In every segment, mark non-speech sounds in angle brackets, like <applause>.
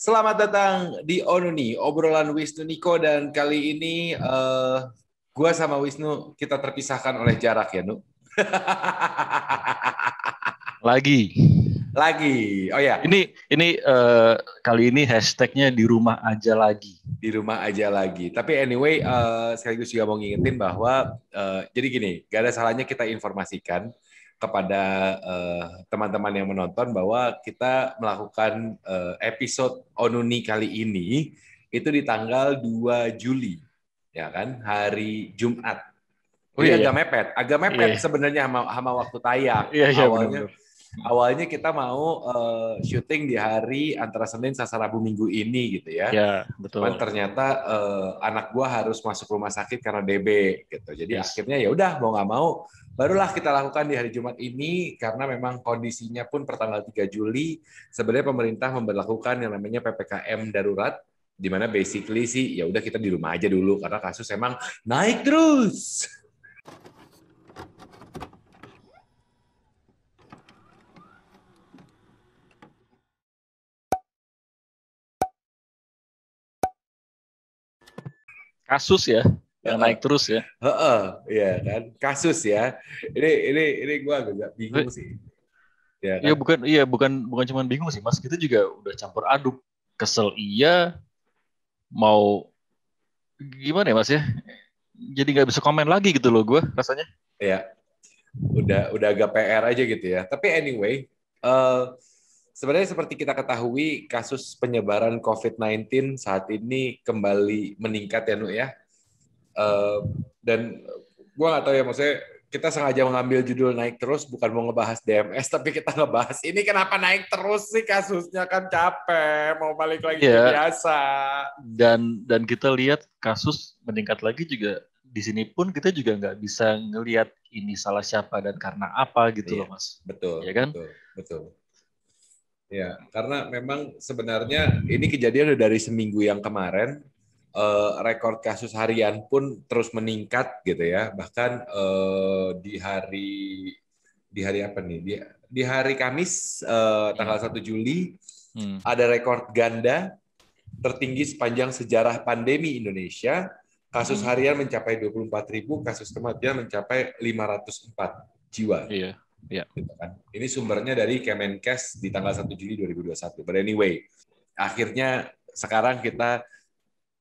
Selamat datang di Onuni, obrolan Wisnu Niko dan kali ini uh, gua sama Wisnu kita terpisahkan oleh jarak ya, Nu. <laughs> Lagi. Lagi. Oh ya. Ini ini uh, kali ini hashtagnya di rumah aja lagi. Di rumah aja lagi. Tapi anyway, uh, sekaligus juga mau ngingetin bahwa uh, jadi gini, gak ada salahnya kita informasikan kepada eh, teman-teman uh, yang menonton bahwa kita melakukan uh, episode Onuni kali ini itu di tanggal 2 Juli ya kan hari Jumat. Oh, iya, agak iya. mepet, agak mepet iya. sebenarnya sama, sama waktu tayang. Iya, iya, Awalnya bener -bener awalnya kita mau uh, syuting di hari antara Senin sampai Rabu Minggu ini gitu ya. Ya, betul. Dan ternyata uh, anak gua harus masuk rumah sakit karena DB gitu. Jadi yes. akhirnya ya udah mau nggak mau barulah kita lakukan di hari Jumat ini karena memang kondisinya pun pertanggal 3 Juli sebenarnya pemerintah memberlakukan yang namanya PPKM darurat di mana basically sih ya udah kita di rumah aja dulu karena kasus emang naik terus. kasus ya yang uh, naik terus ya. Heeh, uh, iya kan kasus ya. Ini ini ini gue agak bingung sih. Ya, kan? ya bukan iya bukan bukan cuma bingung sih mas kita juga udah campur aduk kesel iya mau gimana ya mas ya jadi nggak bisa komen lagi gitu loh gue rasanya. Iya udah udah agak PR aja gitu ya. Tapi anyway. Uh, Sebenarnya seperti kita ketahui, kasus penyebaran COVID-19 saat ini kembali meningkat ya, Nuk ya. dan gue nggak tahu ya, maksudnya kita sengaja mengambil judul naik terus, bukan mau ngebahas DMS, tapi kita ngebahas ini kenapa naik terus sih kasusnya kan capek, mau balik lagi ya. biasa. Dan dan kita lihat kasus meningkat lagi juga di sini pun kita juga nggak bisa ngelihat ini salah siapa dan karena apa gitu iya, loh mas betul ya kan betul, betul Ya, karena memang sebenarnya ini kejadian dari seminggu yang kemarin, eh, rekor kasus harian pun terus meningkat gitu ya. Bahkan eh, di hari di hari apa nih? Di, di hari Kamis eh, tanggal 1 hmm. Juli hmm. ada rekor ganda tertinggi sepanjang sejarah pandemi Indonesia. Kasus hmm. harian mencapai 24.000, kasus kematian mencapai 504 jiwa. Iya. Ya, Ini sumbernya dari Kemenkes di tanggal 1 Juli 2021. But anyway, akhirnya sekarang kita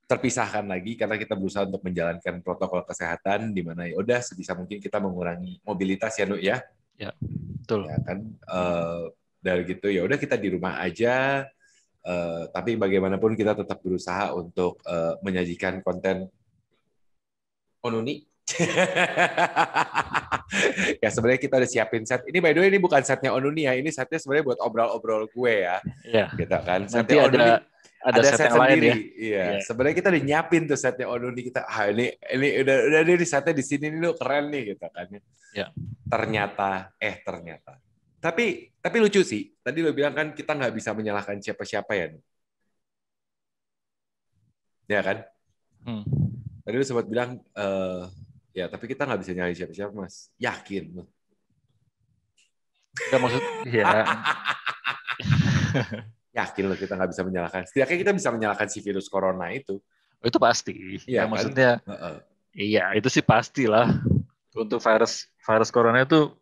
terpisahkan lagi karena kita berusaha untuk menjalankan protokol kesehatan di mana ya udah sebisa mungkin kita mengurangi mobilitas ya Nuk ya. Ya, betul. Ya kan uh, dari gitu ya udah kita di rumah aja uh, tapi bagaimanapun kita tetap berusaha untuk uh, menyajikan konten onuni oh, <laughs> ya sebenarnya kita udah siapin set. Ini by the way ini bukan setnya Onuni ya, ini setnya sebenarnya buat obrol-obrol gue ya. Iya. Gitu kan. Nanti setnya ada Onuni, ada, ada set, set sendiri. Lain ya. Iya. iya. Sebenarnya kita udah nyiapin tuh setnya Onuni kita. Ah ini ini udah udah ini setnya di sini nih lo keren nih gitu kan. Ya. Iya. Ternyata eh ternyata. Tapi tapi lucu sih. Tadi lu bilang kan kita nggak bisa menyalahkan siapa-siapa ya. Ya kan? Hmm. Tadi lu sempat bilang uh, Ya, tapi kita nggak bisa nyari siapa-siapa, Mas. Yakin. Nggak maksud, ya. <laughs> <laughs> Yakin loh kita nggak bisa menyalahkan. Setidaknya kita bisa menyalahkan si virus corona itu. Itu pasti. Iya, ya, kan? maksudnya. Uh -uh. Iya, itu sih pastilah. Untuk virus virus corona itu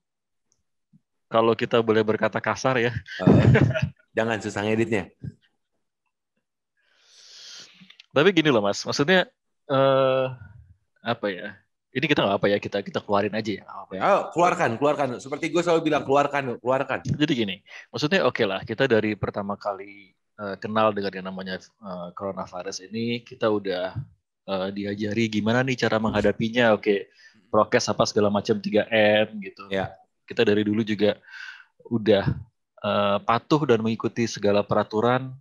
kalau kita boleh berkata kasar ya. Uh, <laughs> jangan susah ngeditnya. Tapi gini loh Mas, maksudnya uh, apa ya? ini kita nggak apa ya kita kita keluarin aja ya. Apa ya oh, keluarkan, keluarkan. Seperti gue selalu bilang keluarkan, keluarkan. Jadi gini, maksudnya oke okay lah kita dari pertama kali uh, kenal dengan yang namanya uh, coronavirus ini kita udah uh, diajari gimana nih cara menghadapinya, oke okay. prokes apa segala macam 3M gitu. Ya. Kita dari dulu juga udah uh, patuh dan mengikuti segala peraturan,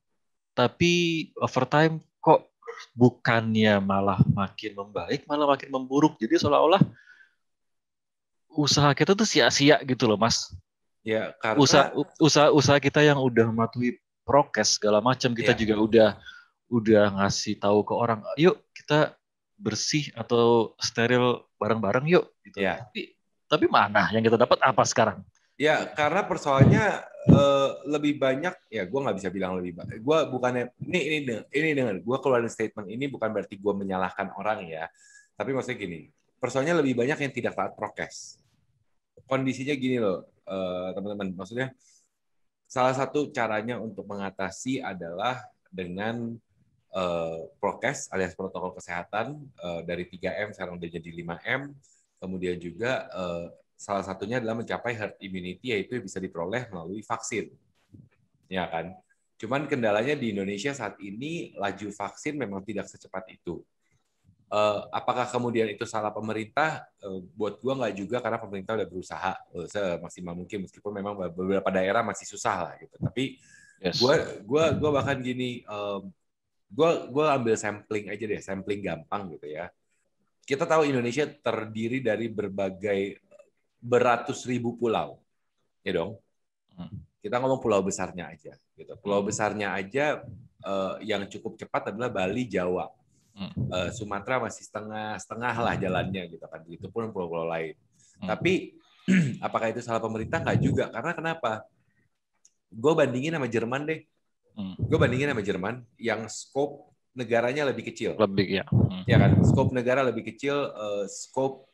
tapi overtime bukannya malah makin membaik, malah makin memburuk. Jadi seolah-olah usaha kita tuh sia-sia gitu loh, Mas. Ya, karena usaha usaha usaha kita yang udah matui prokes segala macam, kita ya. juga udah udah ngasih tahu ke orang, "Yuk, kita bersih atau steril bareng-bareng yuk." gitu. Ya. Tapi tapi mana yang kita dapat apa sekarang? Ya, karena persoalannya uh, lebih banyak ya gue nggak bisa bilang lebih banyak. Gue bukannya ini ini ini dengan gue keluarin statement ini bukan berarti gue menyalahkan orang ya, tapi maksudnya gini, persoalannya lebih banyak yang tidak taat prokes. Kondisinya gini loh, teman eh, teman-teman, maksudnya salah satu caranya untuk mengatasi adalah dengan uh, prokes alias protokol kesehatan uh, dari 3M sekarang udah jadi 5M, kemudian juga uh, salah satunya adalah mencapai herd immunity yaitu bisa diperoleh melalui vaksin. Ya kan? Cuman kendalanya di Indonesia saat ini laju vaksin memang tidak secepat itu. Eh, apakah kemudian itu salah pemerintah? Eh, buat gua nggak juga karena pemerintah udah berusaha uh, semaksimal mungkin meskipun memang beberapa daerah masih susah lah gitu. Tapi yes. gua gua gua bahkan gini gua gua ambil sampling aja deh, sampling gampang gitu ya. Kita tahu Indonesia terdiri dari berbagai beratus ribu pulau, ya dong. Hmm. Kita ngomong pulau besarnya aja, gitu. Pulau hmm. besarnya aja uh, yang cukup cepat adalah Bali, Jawa, uh, Sumatera masih setengah setengah lah jalannya, gitu kan. itu pun pulau-pulau lain. Tapi <clears throat> apakah itu salah pemerintah? Nggak juga, karena kenapa? Gue bandingin sama Jerman deh. Gue bandingin sama Jerman yang scope negaranya lebih kecil. Lebih ya. Ya kan, Scope negara lebih kecil, uh, scope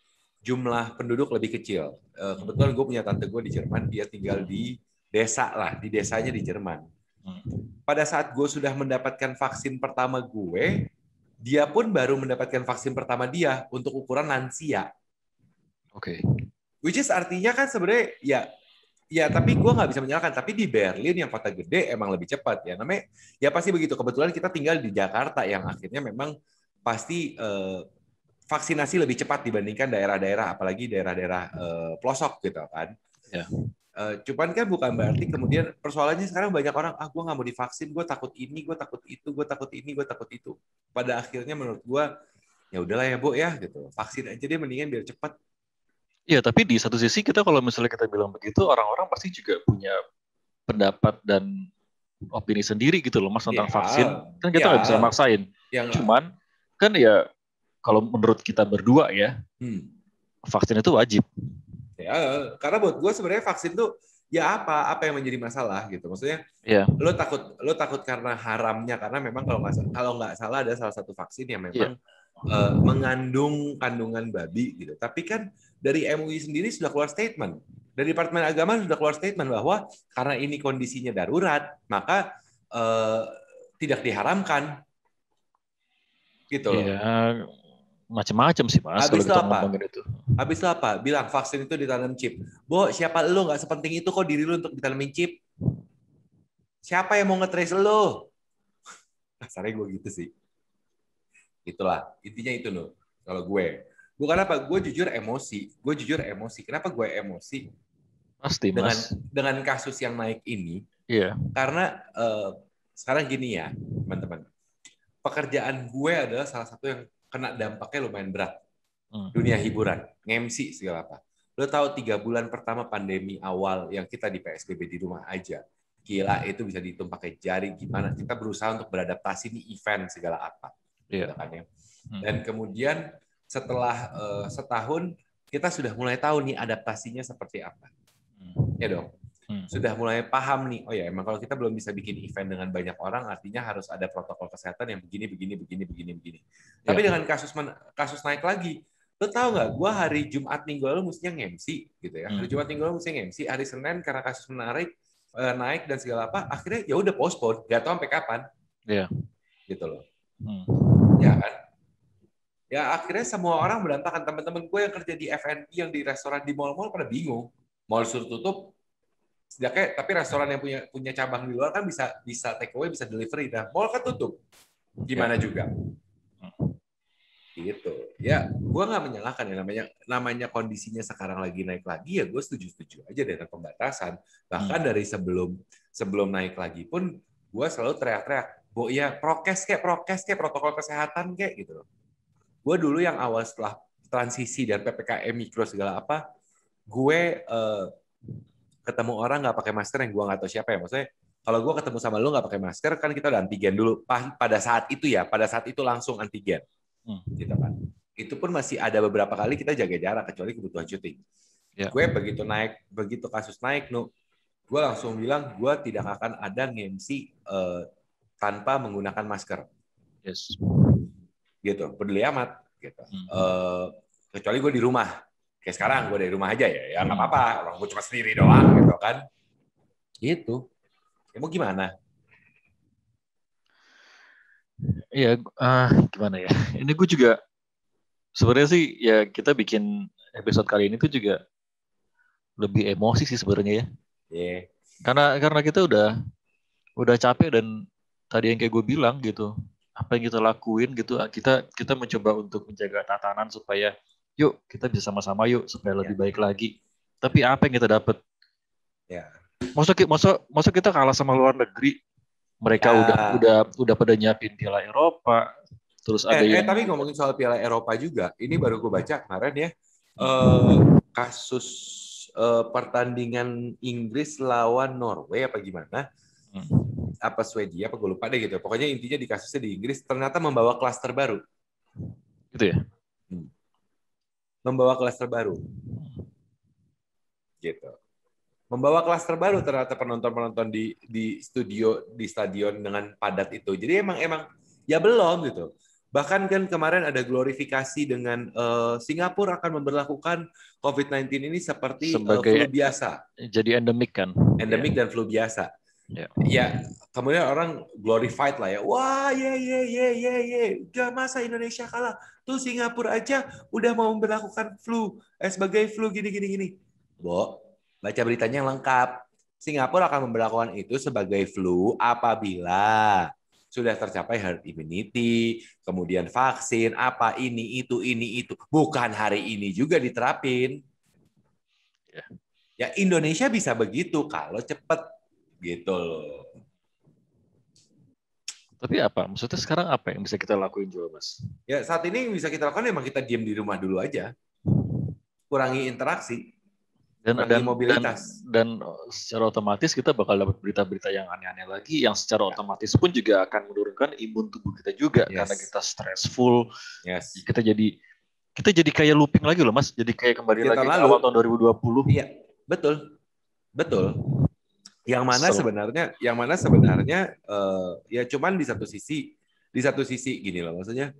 jumlah penduduk lebih kecil. Eh, kebetulan gue punya tante gue di Jerman, dia tinggal di desa lah, di desanya di Jerman. Hmm. Pada saat gue sudah mendapatkan vaksin pertama gue, dia pun baru mendapatkan vaksin pertama dia untuk ukuran lansia. Oke. Okay. Which is artinya kan sebenarnya ya ya tapi gue nggak bisa menyalahkan. Tapi di Berlin yang kota gede emang lebih cepat ya. Namanya ya pasti begitu. Kebetulan kita tinggal di Jakarta yang akhirnya memang pasti eh, vaksinasi lebih cepat dibandingkan daerah-daerah, apalagi daerah-daerah uh, pelosok gitu kan. Yeah. Ya. Uh, cuman kan bukan berarti kemudian persoalannya sekarang banyak orang ah gue nggak mau divaksin, gue takut ini, gue takut itu, gue takut ini, gue takut itu. Pada akhirnya menurut gue ya udahlah ya bu ya gitu, vaksin aja dia mendingan biar cepat. Ya tapi di satu sisi kita kalau misalnya kita bilang begitu, orang-orang pasti juga punya pendapat dan opini sendiri gitu loh mas tentang ya, vaksin. Kan kita nggak ya, bisa maksain. Ya, Cuman kan ya kalau menurut kita berdua ya, hmm. vaksin itu wajib. Ya, karena buat gue sebenarnya vaksin tuh ya apa apa yang menjadi masalah gitu. Maksudnya, yeah. lo takut lo takut karena haramnya karena memang kalau nggak kalau nggak salah ada salah satu vaksin yang iya. memang yeah. uh, mengandung kandungan babi gitu. Tapi kan dari MUI sendiri sudah keluar statement. Dari Departemen Agama sudah keluar statement bahwa karena ini kondisinya darurat, maka uh, tidak diharamkan gitu loh. Ya, macam-macam sih mas habis kalau apa? itu habis itu apa bilang vaksin itu ditanam chip bo siapa lu nggak sepenting itu kok diri lu untuk ditanamin chip siapa yang mau ngetrace lu <laughs> kasarnya gue gitu sih itulah intinya itu loh kalau gue gue kenapa? gue jujur emosi gue jujur emosi kenapa gue emosi pasti mas. dengan kasus yang naik ini iya karena uh, sekarang gini ya teman-teman pekerjaan gue adalah salah satu yang kena dampaknya lumayan berat. Hmm. Dunia hiburan, ngemsi segala apa. Lo tahu tiga bulan pertama pandemi awal yang kita di PSBB di rumah aja, gila itu bisa dihitung pakai jari gimana kita berusaha untuk beradaptasi di event segala apa. Iya gitu Kan, ya. Hmm. Dan kemudian setelah eh, setahun kita sudah mulai tahu nih adaptasinya seperti apa. Hmm. Ya dong. Hmm. sudah mulai paham nih oh ya emang kalau kita belum bisa bikin event dengan banyak orang artinya harus ada protokol kesehatan yang begini begini begini begini begini ya, tapi ya. dengan kasus kasus naik lagi lo tau nggak gue hari Jumat minggu lalu mestinya MC, gitu ya hari hmm. Jumat minggu lalu mestinya MC, hari Senin karena kasus menarik eh, naik dan segala apa akhirnya ya udah postpone nggak tau sampai kapan Iya. gitu loh hmm. ya kan ya akhirnya semua orang berantakan teman-teman gue yang kerja di F&B yang di restoran di mall-mall pada bingung mall suruh tutup Setidaknya tapi restoran yang punya punya cabang di luar kan bisa bisa take away, bisa delivery. Nah, mall kan tutup. Gimana ya. juga? Hmm. Gitu. Ya, gue nggak menyalahkan ya namanya namanya kondisinya sekarang lagi naik lagi ya gue setuju-setuju aja dengan pembatasan. Bahkan hmm. dari sebelum sebelum naik lagi pun gue selalu teriak-teriak, "Bu, ya prokes kayak prokes kayak protokol kesehatan kayak gitu loh." Gue dulu yang awal setelah transisi dan PPKM mikro segala apa, gue uh, ketemu orang nggak pakai masker yang gue nggak tahu siapa ya maksudnya kalau gue ketemu sama lu nggak pakai masker kan kita udah antigen dulu pada saat itu ya pada saat itu langsung antigen hmm. gitu kan itu pun masih ada beberapa kali kita jaga jarak kecuali kebutuhan cuti yeah. gue begitu naik begitu kasus naik nu gue langsung bilang gue tidak akan ada ngemsi uh, eh, tanpa menggunakan masker yes gitu peduli amat gitu hmm. uh, kecuali gue di rumah kayak sekarang gue dari rumah aja ya ya nggak hmm. apa-apa orang gue cuma sendiri doang gitu kan gitu ya mau gimana Iya, uh, gimana ya? Ini gue juga sebenarnya sih ya kita bikin episode kali ini tuh juga lebih emosi sih sebenarnya ya. Iya. Yeah. Karena karena kita udah udah capek dan tadi yang kayak gue bilang gitu, apa yang kita lakuin gitu, kita kita mencoba untuk menjaga tatanan supaya yuk kita bisa sama-sama yuk supaya lebih yeah. baik lagi. Tapi apa yang kita dapat? Ya. Yeah. kita, masa, kita kalah sama luar negeri, mereka yeah. udah udah udah pada nyiapin Piala Eropa, terus ada eh, eh yang. Eh, tapi ngomongin soal Piala Eropa juga, ini baru gue baca kemarin ya uh, kasus uh, pertandingan Inggris lawan Norway apa gimana? Hmm. Apa Swedia apa gue lupa deh gitu. Pokoknya intinya di kasusnya di Inggris ternyata membawa klaster baru. Gitu ya? membawa kelas terbaru. Gitu. Membawa kelas terbaru ternyata penonton-penonton di di studio di stadion dengan padat itu. Jadi emang emang ya belum gitu. Bahkan kan kemarin ada glorifikasi dengan uh, Singapura akan memperlakukan COVID-19 ini seperti eh, Sebagai, uh, flu biasa. Jadi endemik kan. Endemik yeah. dan flu biasa. Ya, ya kemudian orang glorified lah ya. Wah, ye yeah, ye yeah, ye yeah, ye ye. Gak masa Indonesia kalah. Tuh Singapura aja udah mau memperlakukan flu eh, sebagai flu gini gini gini. Bo, baca beritanya yang lengkap. Singapura akan memperlakukan itu sebagai flu apabila sudah tercapai herd immunity, kemudian vaksin, apa ini itu ini itu. Bukan hari ini juga diterapin. Ya, ya Indonesia bisa begitu kalau cepat gitu loh tapi apa maksudnya sekarang apa yang bisa kita lakuin juga mas ya saat ini yang bisa kita lakukan memang kita diam di rumah dulu aja kurangi interaksi dan kurangi dan, mobilitas dan, dan oh, secara otomatis kita bakal dapat berita-berita yang aneh-aneh lagi yang secara ya. otomatis pun juga akan menurunkan imun tubuh kita juga yes. karena kita stressful yes. kita jadi kita jadi kayak looping lagi loh mas jadi kayak kembali kita lagi lalu. awal tahun 2020 iya betul betul yang mana so. sebenarnya yang mana sebenarnya uh, ya cuman di satu sisi di satu sisi gini loh maksudnya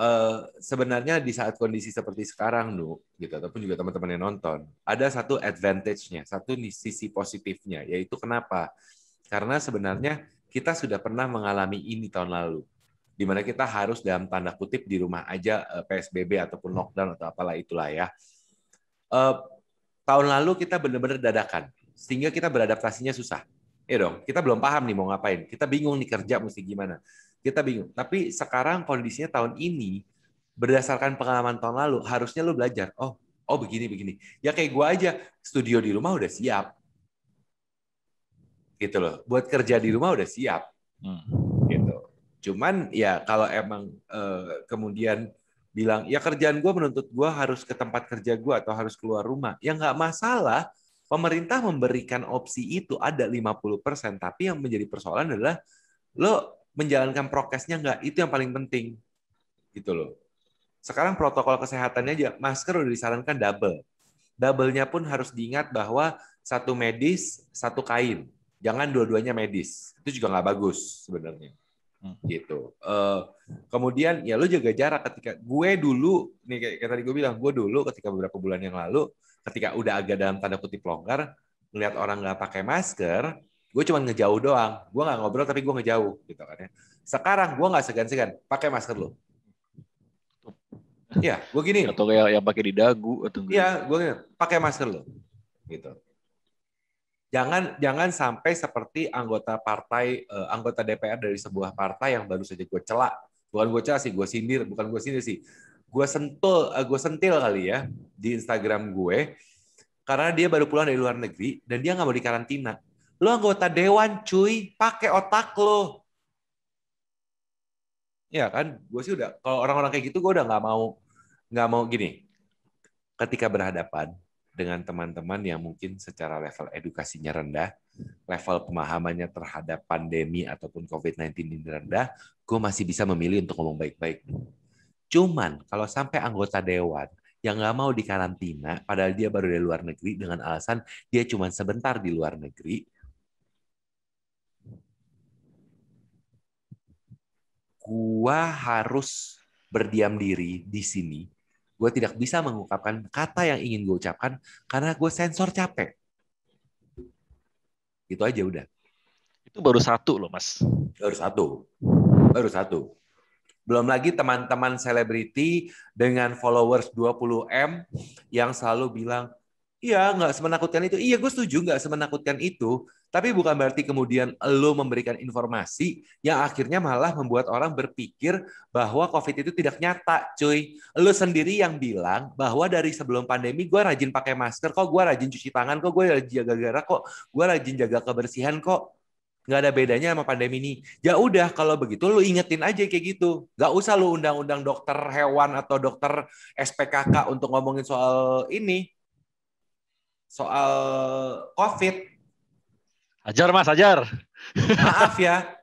uh, sebenarnya di saat kondisi seperti sekarang nu gitu ataupun juga teman-teman yang nonton ada satu advantage-nya satu di sisi positifnya yaitu kenapa karena sebenarnya kita sudah pernah mengalami ini tahun lalu di mana kita harus dalam tanda kutip di rumah aja eh, PSBB ataupun lockdown atau apalah itulah ya. Uh, tahun lalu kita benar-benar dadakan sehingga kita beradaptasinya susah. Ya dong, kita belum paham nih mau ngapain. Kita bingung nih kerja mesti gimana. Kita bingung. Tapi sekarang kondisinya tahun ini berdasarkan pengalaman tahun lalu harusnya lo belajar. Oh, oh begini begini. Ya kayak gue aja studio di rumah udah siap. Gitu loh. Buat kerja di rumah udah siap. Hmm. Gitu. Cuman ya kalau emang eh, kemudian bilang ya kerjaan gue menuntut gue harus ke tempat kerja gue atau harus keluar rumah ya nggak masalah pemerintah memberikan opsi itu ada 50%, tapi yang menjadi persoalan adalah lo menjalankan prokesnya nggak, itu yang paling penting. Gitu loh. Sekarang protokol kesehatannya aja, masker udah disarankan double. Double-nya pun harus diingat bahwa satu medis, satu kain. Jangan dua-duanya medis. Itu juga nggak bagus sebenarnya. Hmm. gitu. Uh, kemudian ya lo jaga jarak ketika gue dulu nih kayak, kayak tadi gue bilang gue dulu ketika beberapa bulan yang lalu ketika udah agak dalam tanda kutip longgar, melihat orang nggak pakai masker, gue cuma ngejauh doang. Gue nggak ngobrol tapi gue ngejauh gitu kan ya. Sekarang gue nggak segan-segan, pakai masker lo. Iya, gue gini. Atau kayak yang pakai di dagu atau Iya, gue gini, pakai masker lo. Gitu. Jangan jangan sampai seperti anggota partai uh, anggota DPR dari sebuah partai yang baru saja gue celak. Bukan gue celak sih, gue sindir, bukan gue sindir sih gue sentul, uh, eh, gue sentil kali ya di Instagram gue karena dia baru pulang dari luar negeri dan dia nggak mau dikarantina. Lo anggota dewan cuy, pakai otak lo. Ya kan, gue sih udah kalau orang-orang kayak gitu gue udah nggak mau nggak mau gini. Ketika berhadapan dengan teman-teman yang mungkin secara level edukasinya rendah, level pemahamannya terhadap pandemi ataupun COVID-19 ini rendah, gue masih bisa memilih untuk ngomong baik-baik Cuman kalau sampai anggota dewan yang nggak mau dikarantina, padahal dia baru dari luar negeri dengan alasan dia cuma sebentar di luar negeri, gua harus berdiam diri di sini. Gue tidak bisa mengungkapkan kata yang ingin gue ucapkan karena gue sensor capek. Itu aja udah. Itu baru satu loh mas. Baru satu. Baru satu. Belum lagi teman-teman selebriti dengan followers 20M yang selalu bilang, iya nggak semenakutkan itu. Iya gue setuju nggak semenakutkan itu. Tapi bukan berarti kemudian lo memberikan informasi yang akhirnya malah membuat orang berpikir bahwa COVID itu tidak nyata, cuy. Lo sendiri yang bilang bahwa dari sebelum pandemi gue rajin pakai masker kok, gue rajin cuci tangan kok, gue rajin jaga jarak kok, gue rajin jaga kebersihan kok nggak ada bedanya sama pandemi ini. Ya udah kalau begitu lu ingetin aja kayak gitu. Nggak usah lu undang-undang dokter hewan atau dokter SPKK untuk ngomongin soal ini. Soal COVID. Ajar Mas, ajar. Maaf ya.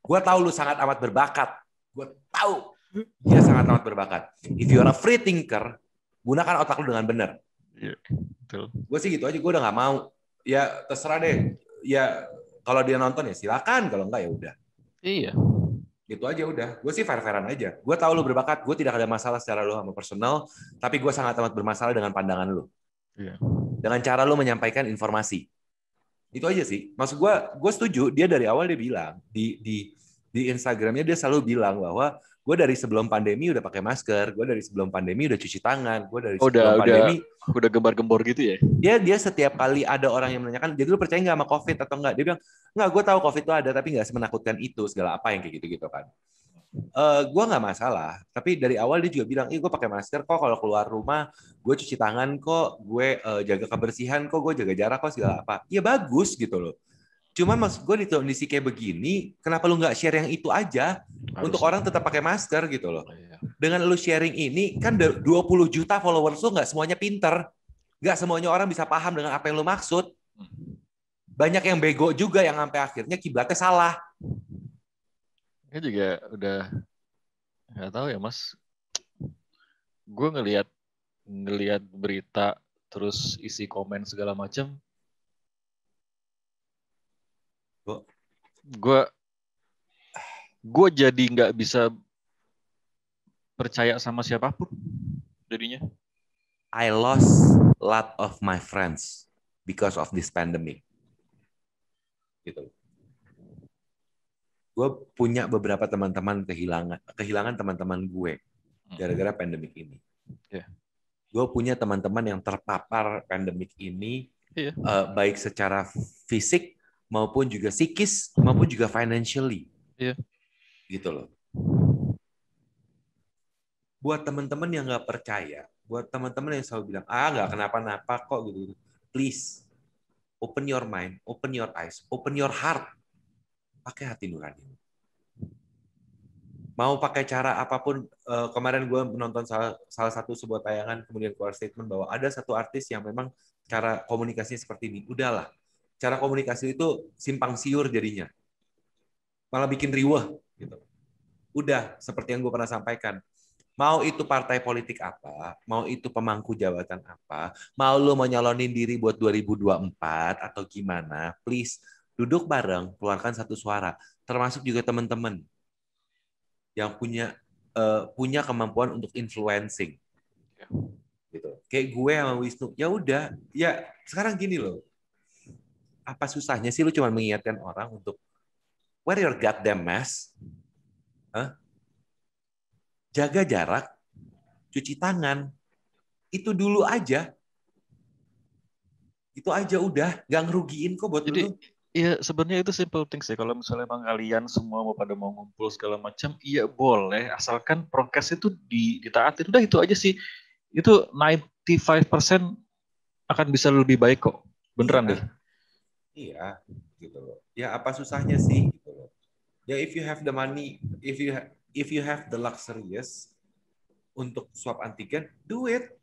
gue tahu lu sangat amat berbakat. Gue tahu dia sangat amat berbakat. If you are a free thinker, gunakan otak lu dengan benar. Iya, betul. Gue sih gitu aja, gue udah gak mau. Ya terserah deh. Ya kalau dia nonton ya silakan, kalau enggak ya udah. Iya. Itu aja udah. Gue sih fair-fairan aja. Gue tahu lu berbakat, gue tidak ada masalah secara lu sama personal, tapi gue sangat amat bermasalah dengan pandangan lu. Iya. Dengan cara lu menyampaikan informasi. Itu aja sih. Maksud gue, gue setuju. Dia dari awal dia bilang di di di Instagramnya dia selalu bilang bahwa gue dari sebelum pandemi udah pakai masker, gue dari sebelum pandemi udah cuci tangan, gue dari oh, sebelum udah, pandemi udah, udah gembar-gembor gitu ya? Dia dia setiap kali ada orang yang menanyakan, jadi lu percaya nggak sama covid atau nggak? Dia bilang nggak, gue tahu covid itu ada tapi nggak semenakutkan itu segala apa yang kayak gitu-gitu kan. Uh, eh, gue nggak masalah, tapi dari awal dia juga bilang, ih gue pakai masker kok kalau keluar rumah, gue cuci tangan kok, gue uh, jaga kebersihan kok, gue jaga jarak kok segala apa. Iya bagus gitu loh. Cuman maksud gue di kondisi kayak begini, kenapa lu nggak share yang itu aja Harus. untuk orang tetap pakai masker gitu loh. Oh, iya. Dengan lu sharing ini kan 20 juta followers lu nggak semuanya pinter, nggak semuanya orang bisa paham dengan apa yang lu maksud. Banyak yang bego juga yang sampai akhirnya kiblatnya salah. Ini juga udah nggak tahu ya mas. Gue ngelihat ngelihat berita terus isi komen segala macam gue gue jadi nggak bisa percaya sama siapapun jadinya I lost lot of my friends because of this pandemic gitu gue punya beberapa teman-teman kehilangan kehilangan teman-teman gue hmm. gara-gara pandemik ini yeah. gue punya teman-teman yang terpapar pandemik ini yeah. Iya. uh, baik secara fisik maupun juga psikis maupun juga financially. Iya. Gitu loh. Buat teman-teman yang nggak percaya, buat teman-teman yang selalu bilang ah nggak kenapa-napa kok gitu, gitu. please open your mind, open your eyes, open your heart. Pakai hati nurani. Mau pakai cara apapun, eh, kemarin gue menonton salah, satu sebuah tayangan, kemudian keluar statement bahwa ada satu artis yang memang cara komunikasinya seperti ini. Udahlah, cara komunikasi itu simpang siur jadinya. Malah bikin riweh. Gitu. Udah, seperti yang gue pernah sampaikan. Mau itu partai politik apa, mau itu pemangku jabatan apa, mau lo mau nyalonin diri buat 2024 atau gimana, please duduk bareng, keluarkan satu suara. Termasuk juga teman-teman yang punya uh, punya kemampuan untuk influencing ya. gitu kayak gue sama Wisnu ya udah ya sekarang gini loh apa susahnya sih lu cuma mengingatkan orang untuk wear your goddamn mask, huh? jaga jarak, cuci tangan, itu dulu aja. Itu aja udah, nggak ngerugiin kok buat Jadi, lu. Iya sebenarnya itu simple things sih. Kalau misalnya emang kalian semua mau pada mau ngumpul segala macam, iya boleh. Asalkan prokes itu di, ditaati. Udah itu aja sih. Itu 95% akan bisa lebih baik kok. Beneran iya. deh. deh. Iya, gitu loh. Ya apa susahnya sih gitu loh. Ya if you have the money, if you if you have the luxurious untuk swab antigen, do it.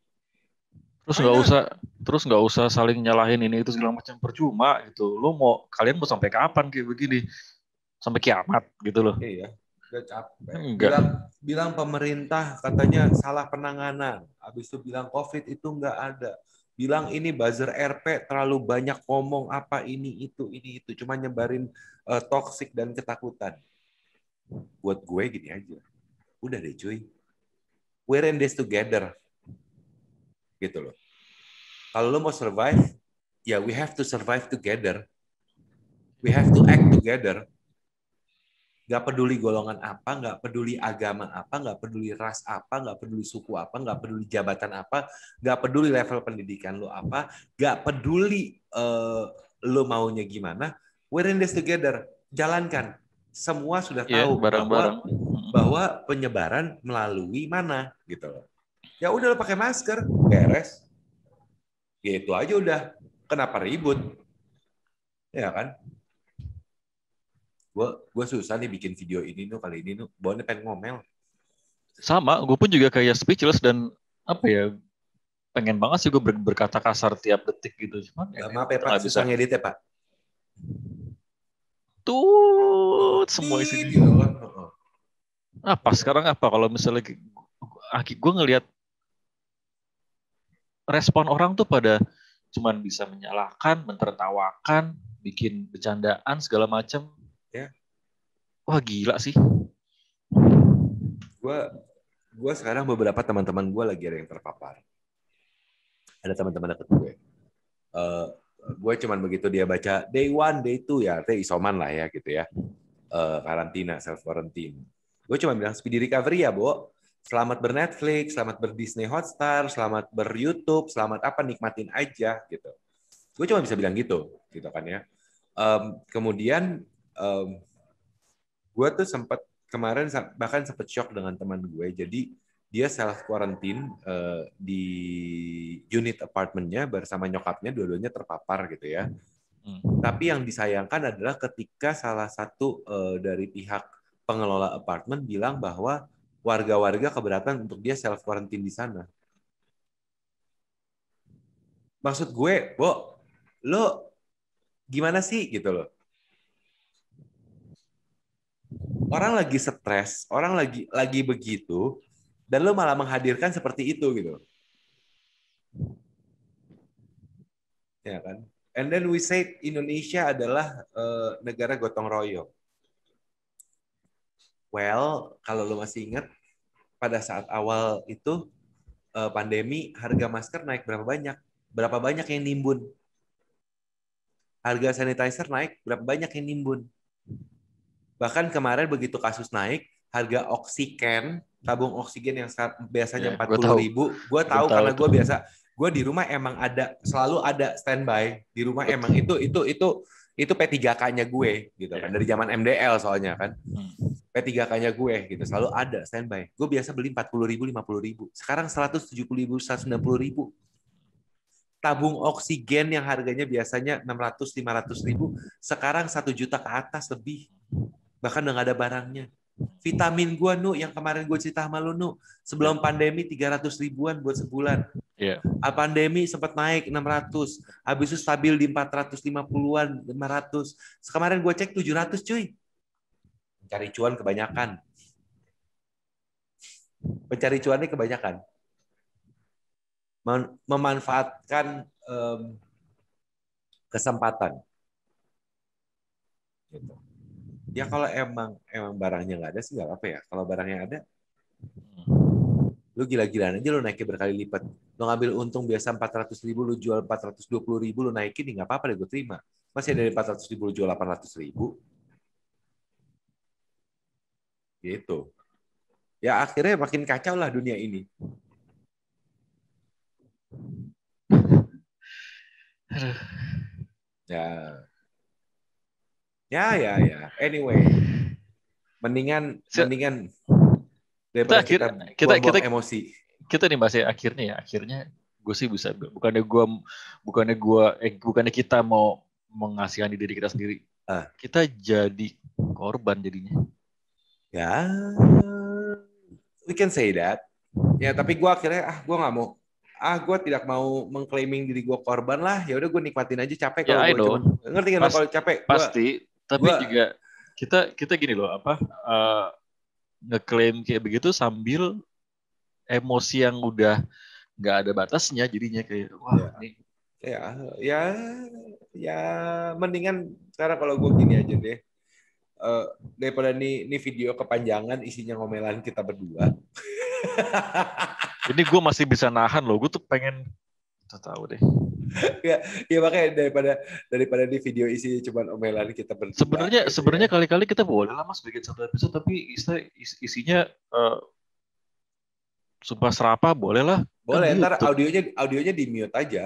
Terus nggak usah terus nggak usah saling nyalahin ini itu segala macam percuma gitu. Lu mau kalian mau sampai kapan kayak begini? Sampai kiamat gitu loh. Iya. Udah capek. Enggak. Bilang, bilang pemerintah katanya salah penanganan. Habis itu bilang COVID itu nggak ada bilang ini buzzer RP terlalu banyak ngomong apa ini itu ini itu cuma nyebarin uh, eh, toksik dan ketakutan. Buat gue gini aja. Udah deh cuy. We're in this together. Gitu loh. Kalau lo mau survive, ya yeah, we have to survive together. We have to act together nggak peduli golongan apa, nggak peduli agama apa, nggak peduli ras apa, nggak peduli suku apa, nggak peduli jabatan apa, nggak peduli level pendidikan lo apa, nggak peduli uh, eh, lo maunya gimana. We're in this together. Jalankan. Semua sudah iya, tahu yeah, bareng -bareng. bahwa bahwa penyebaran melalui mana gitu loh. Ya udah lo pakai masker, beres. Ya itu aja udah. Kenapa ribut? Ya kan? gue gue susah nih bikin video ini nu kali ini nu bawahnya pengen ngomel sama gue pun juga kayak speechless dan apa ya pengen banget sih gue ber berkata kasar tiap detik gitu cuman ya, maaf ya pak susah ngedit ya pak tuh semua isi luar gitu kan, oh. apa sekarang apa kalau misalnya aki gue ngelihat respon orang tuh pada cuman bisa menyalahkan mentertawakan bikin bercandaan segala macam wah gila sih gue gue sekarang beberapa teman-teman gue lagi ada yang terpapar ada teman-teman dekat gue uh, gue cuman begitu dia baca day one day two ya artinya isoman lah ya gitu ya uh, karantina self quarantine gue cuma bilang speedy recovery ya bo selamat ber Netflix, selamat ber Disney hotstar selamat ber youtube selamat apa nikmatin aja gitu gue cuma bisa bilang gitu gitu kan ya um, kemudian um, gue tuh sempat kemarin bahkan sempat shock dengan teman gue jadi dia self quarantine uh, eh, di unit apartemennya bersama nyokapnya dua-duanya terpapar gitu ya hmm. tapi yang disayangkan adalah ketika salah satu uh, dari pihak pengelola apartemen bilang bahwa warga-warga keberatan untuk dia self quarantine di sana maksud gue bo lo gimana sih gitu loh orang lagi stres, orang lagi lagi begitu, dan lo malah menghadirkan seperti itu gitu. Ya kan? And then we said Indonesia adalah uh, negara gotong royong. Well, kalau lo masih ingat, pada saat awal itu uh, pandemi harga masker naik berapa banyak? Berapa banyak yang nimbun? Harga sanitizer naik berapa banyak yang nimbun? Bahkan kemarin begitu kasus naik, harga oksigen, tabung oksigen yang biasanya iya, empat puluh ribu, gue tahu tahu karena gue biasa, gue di rumah emang ada, selalu ada standby di rumah Betul. emang itu itu itu itu P3K-nya gue gitu kan iya. dari zaman MDL soalnya kan hmm. P3K-nya gue gitu selalu ada standby gue biasa beli empat puluh ribu lima puluh ribu sekarang seratus tujuh puluh ribu seratus sembilan puluh ribu tabung oksigen yang harganya biasanya enam ratus lima ratus ribu sekarang satu juta ke atas lebih bahkan udah gak ada barangnya. Vitamin gua nu yang kemarin gue cerita sama lu nu sebelum ya. pandemi 300 ribuan buat sebulan. Yeah. Ya. Pandemi sempat naik 600, habis itu stabil di 450-an, 500. Kemarin gue cek 700 cuy. Cari cuan kebanyakan. Pencari cuannya kebanyakan. Mem memanfaatkan um, kesempatan. Gitu ya hmm. kalau emang emang barangnya nggak ada sih nggak apa ya kalau barangnya ada lu gila-gilaan aja lu naikin berkali lipat lu ngambil untung biasa 400 ribu lu jual 420 ribu lu naikin nih ya nggak apa-apa deh gue terima masih dari 400 ribu lu jual 800 ribu gitu ya akhirnya makin kacau lah dunia ini <laughs> ya Ya, ya, ya. Anyway, mendingan so, mendingan daripada kita akhir, kita kita, buang kita emosi. Kita nih Mas ya, akhirnya ya, akhirnya gue sih bisa bukannya gue bukannya gue eh, bukannya kita mau mengasihani diri kita sendiri. Uh. Kita jadi korban jadinya. Ya, we can say that. Ya, tapi gue akhirnya ah gue nggak mau ah gue tidak mau mengklaiming diri gue korban lah ya udah gue nikmatin aja capek ya, kalau ya, gue ngerti kan Pas, kalau capek pasti gua, tapi gua... juga kita kita gini loh apa uh, ngeklaim kayak begitu sambil emosi yang udah nggak ada batasnya jadinya kayak wah ya. ini ya ya ya mendingan sekarang kalau gue gini aja deh uh, daripada nih nih video kepanjangan isinya ngomelan kita berdua <laughs> ini gue masih bisa nahan loh gue tuh pengen kita tahu deh ya, ya makanya daripada daripada di video isi cuman omelan kita berdua. Sebenarnya gitu ya. sebenarnya ya. kali-kali kita boleh lah Mas bikin satu episode tapi isi, isinya uh, sumpah serapa boleh lah. Kan boleh, kan ntar YouTube. audionya audionya di mute aja.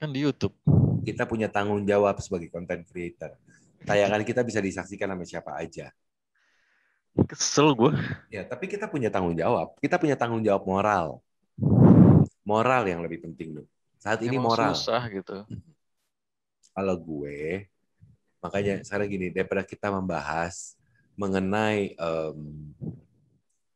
Kan di YouTube. Kita punya tanggung jawab sebagai content creator. Tayangan kita bisa disaksikan sama siapa aja. Kesel gue. Ya, tapi kita punya tanggung jawab. Kita punya tanggung jawab moral. Moral yang lebih penting, loh saat ini Emang moral susah gitu <laughs> kalau gue makanya hmm. sekarang gini daripada kita membahas mengenai um,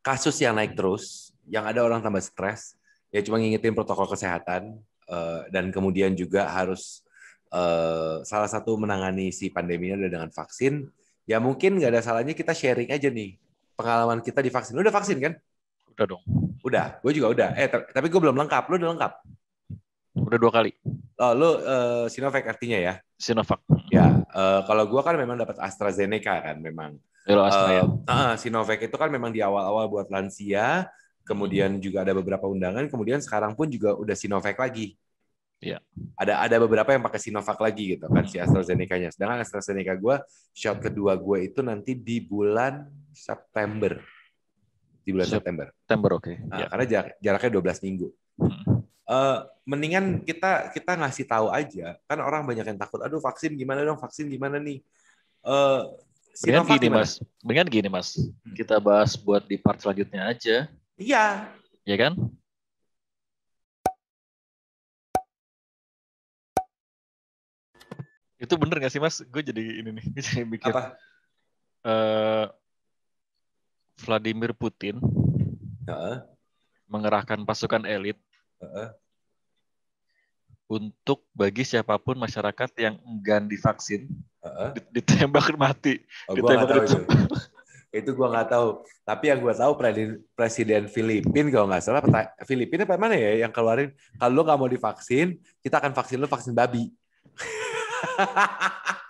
kasus yang naik terus yang ada orang tambah stres ya cuma ngingetin protokol kesehatan uh, dan kemudian juga harus uh, salah satu menangani si pandeminya adalah dengan vaksin ya mungkin nggak ada salahnya kita sharing aja nih pengalaman kita di vaksin udah vaksin kan udah dong udah gue juga udah eh tapi gue belum lengkap lo udah lengkap Udah dua kali. Oh, lu uh, Sinovac artinya ya? Sinovac. Ya, uh, kalau gua kan memang dapat AstraZeneca kan memang. Euro ya, Astra uh, ya. Uh, Sinovac itu kan memang di awal-awal buat lansia, kemudian hmm. juga ada beberapa undangan, kemudian sekarang pun juga udah Sinovac lagi. Iya. Ada ada beberapa yang pakai Sinovac lagi gitu kan si AstraZeneca-nya. Sedangkan AstraZeneca gua shot kedua gua itu nanti di bulan September. Di bulan September. September oke. Okay. Nah, yeah. Karena jar jaraknya 12 minggu. Hmm uh, mendingan kita kita ngasih tahu aja kan orang banyak yang takut aduh vaksin gimana dong vaksin gimana nih uh, eh, Sinovac gini gimana? mas dengan gini mas hmm. kita bahas buat di part selanjutnya aja iya ya kan itu bener gak sih mas gue jadi ini nih <laughs> gue jadi mikir apa uh, Vladimir Putin uh. mengerahkan pasukan elit -huh. Untuk bagi siapapun masyarakat yang enggan divaksin, uh -huh. ditembak mati. Oh, gua ditembak. Tahu itu. itu gua nggak tahu. Tapi yang gua tahu presiden Filipin kalau nggak salah, Filipina apa mana ya yang keluarin kalau lo nggak mau divaksin, kita akan vaksin lo vaksin babi. <laughs>